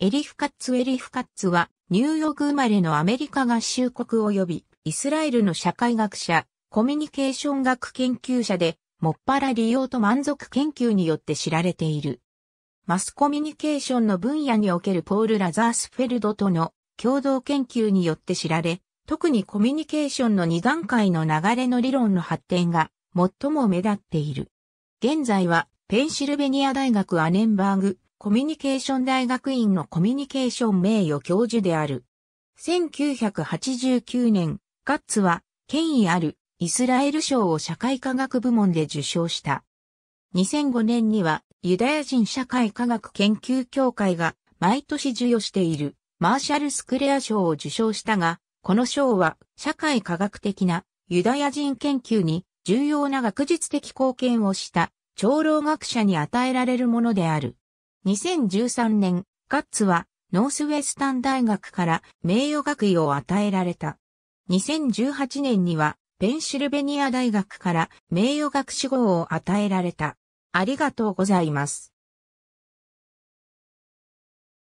エリフカッツ・エリフカッツは、ニューヨーク生まれのアメリカ合衆国及び、イスラエルの社会学者、コミュニケーション学研究者で、もっぱら利用と満足研究によって知られている。マスコミュニケーションの分野におけるポール・ラザースフェルドとの共同研究によって知られ、特にコミュニケーションの2段階の流れの理論の発展が最も目立っている。現在はペンシルベニア大学アネンバーグコミュニケーション大学院のコミュニケーション名誉教授である。1989年、ガッツは、権威あるイスラエル賞を社会科学部門で受賞した。2005年にはユダヤ人社会科学研究協会が毎年授与しているマーシャル・スクレア賞を受賞したが、この賞は社会科学的なユダヤ人研究に重要な学術的貢献をした長老学者に与えられるものである。2013年、ガッツはノースウェスタン大学から名誉学位を与えられた。2018年にはペンシルベニア大学から名誉学士号を与えられた。ありがとうございます。